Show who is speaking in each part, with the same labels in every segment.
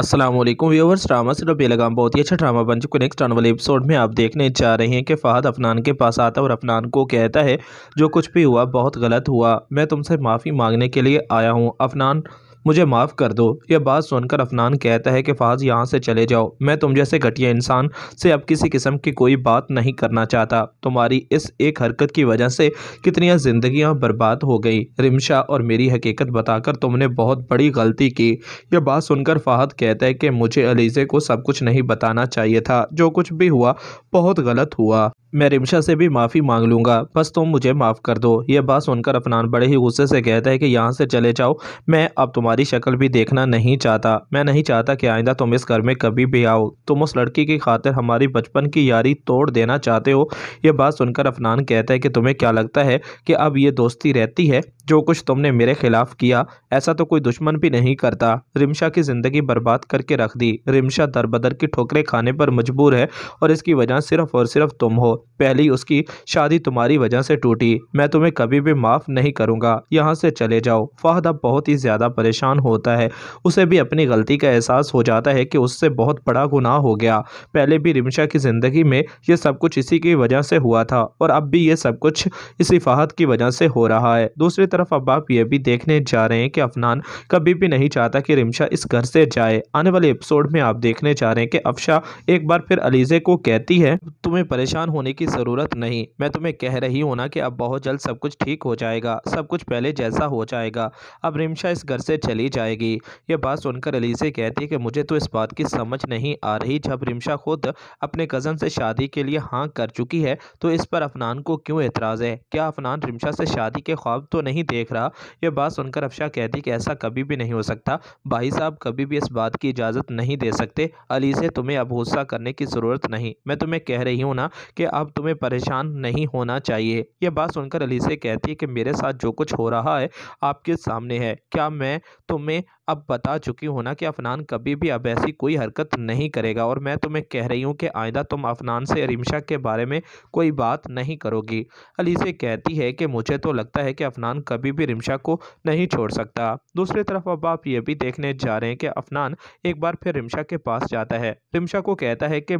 Speaker 1: Aslam viewers drama सिर्फ बेलगाम बहुत ही अच्छा ड्रामा बन चुके नेक्स्ट आने वाले एपिसोड में आप देखने जा रहे हैं कि फ़हद अफनान के पास आता और अफनान को कहता है जो कुछ भी हुआ बहुत गलत हुआ मैं तुमसे माफ़ी मांगने के लिए आया हूँ अफनान मुझे माफ़ कर दो यह बात सुनकर अफनान कहता है कि फ़ाज यहाँ से चले जाओ मैं तुम जैसे घटिया इंसान से अब किसी किस्म की कोई बात नहीं करना चाहता तुम्हारी इस एक हरकत की वजह से कितनी ज़िंदगी बर्बाद हो गई रिमशा और मेरी हकीकत बताकर तुमने बहुत बड़ी गलती की यह बात सुनकर फ़ाहद कहता है कि मुझे अलीज़े को सब कुछ नहीं बताना चाहिए था जो कुछ भी हुआ बहुत गलत हुआ मैं रिमशा से भी माफ़ी मांग लूँगा बस तुम मुझे माफ़ कर दो यह बात सुनकर अफनान बड़े ही गुस्से से कहता है कि यहाँ से चले जाओ मैं अब तुम्हारी शक्ल भी देखना नहीं चाहता मैं नहीं चाहता कि आइंदा तुम इस घर में कभी भी आओ तुम उस लड़की की खातिर हमारी बचपन की यारी तोड़ देना चाहते हो यह बात सुनकर अफनान कहता है कि तुम्हें क्या लगता है कि अब ये दोस्ती रहती है जो कुछ तुमने मेरे खिलाफ किया ऐसा तो कोई दुश्मन भी नहीं करता रिमशा की ज़िंदगी बर्बाद करके रख दी रिमशा दरबदर की ठोकरें खाने पर मजबूर है और इसकी वजह सिर्फ और सिर्फ तुम हो पहली उसकी शादी तुम्हारी वजह से टूटी मैं तुम्हें कभी भी माफ़ नहीं करूँगा यहाँ से चले जाओ फहद अब बहुत ही ज़्यादा परेशान होता है उसे भी अपनी गलती का एहसास हो जाता है कि उससे बहुत बड़ा गुनाह हो गया पहले भी रिमशा की ज़िंदगी में यह सब कुछ इसी की वजह से हुआ था और अब भी ये सब कुछ इसी फाहत की वजह से हो रहा है दूसरी तरफ तरफ अब आप ये भी देखने जा रहे हैं कि अफनान कभी भी नहीं चाहता कि रिमशा इस घर से जाए आने वाले एपिसोड में आप देखने जा रहे हैं कि अफशा एक बार फिर अलीज़े को कहती है तुम्हें परेशान होने की ज़रूरत नहीं मैं तुम्हें कह रही हूँ ना कि अब बहुत जल्द सब कुछ ठीक हो जाएगा सब कुछ पहले जैसा हो जाएगा अब रिमशा इस घर से चली जाएगी ये बात सुनकर अलीज़े कहती है कि मुझे तो इस बात की समझ नहीं आ रही जब रिमशा खुद अपने कज़न से शादी के लिए हाँ कर चुकी है तो इस पर अफनान को क्यों एतराज़ है क्या अफनान रिमशा से शादी के ख्वाब तो नहीं देख रहा यह बात सुनकर अफशा कहती कि ऐसा कभी भी नहीं हो सकता भाई साहब कभी भी इस बात की इजाज़त नहीं दे सकते अली से तुम्हें अब गुस्सा करने की ज़रूरत नहीं मैं तुम्हें कह रही हूँ ना कि अब तुम्हें परेशान नहीं होना चाहिए यह बात सुनकर अली से कहती है कि मेरे साथ जो कुछ हो रहा है आपके सामने है क्या मैं तुम्हें अब बता चुकी हूँ ना कि अफनान कभी भी अब ऐसी कोई हरकत नहीं करेगा और मैं तुम्हें कह रही हूँ कि आयदा तुम अफनान से रिमशा के बारे में कोई बात नहीं करोगी अली से कहती है कि मुझे तो लगता है कि अफनान कभी भी रिमशा को नहीं छोड़ सकता दूसरी तरफ अब आप ये भी देखने जा रहे हैं कि अफनान एक बार फिर रिमशा के पास जाता है रिमशा को कहता है कि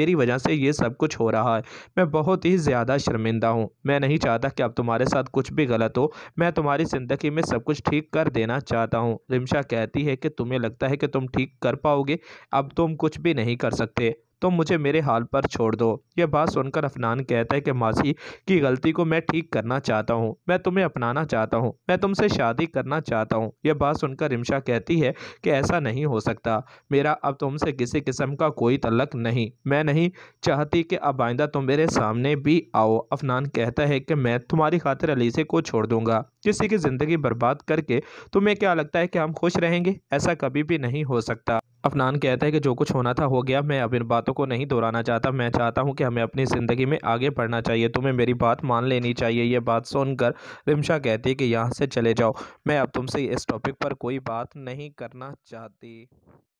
Speaker 1: मेरी वजह से ये सब कुछ हो रहा है मैं बहुत ही ज़्यादा शर्मिंदा हूँ मैं नहीं चाहता कि अब तुम्हारे साथ कुछ भी गलत हो मैं तुम्हारी ज़िंदगी में सब कुछ ठीक कर देना चाहता हूँ रिमशा कहती है कि तुम्हें लगता है कि तुम ठीक कर पाओगे अब तुम कुछ भी नहीं कर सकते तो मुझे मेरे हाल पर छोड़ दो यह बात सुनकर अफनान कहता है कि मासी की गलती को मैं ठीक करना चाहता हूँ मैं तुम्हें अपनाना चाहता हूँ मैं तुमसे शादी करना चाहता हूँ यह बात सुनकर रिमशा कहती है कि ऐसा नहीं हो सकता मेरा अब तुमसे किसी किस्म का कोई तलक नहीं मैं नहीं चाहती कि अब आइंदा तुम मेरे सामने भी आओ अफनान कहता है कि मैं तुम्हारी खातिर अलीसे को छोड़ दूंगा किसी की ज़िंदगी बर्बाद करके तुम्हें क्या लगता है कि हम खुश रहेंगे ऐसा कभी भी नहीं हो सकता अफनान कहता है कि जो कुछ होना था हो गया मैं अब इन बातों को नहीं दोहराना चाहता मैं चाहता हूँ कि हमें अपनी ज़िंदगी में आगे बढ़ना चाहिए तुम्हें मेरी बात मान लेनी चाहिए यह बात सुनकर रिमशा कहती है कि यहाँ से चले जाओ मैं अब तुमसे इस टॉपिक पर कोई बात नहीं करना चाहती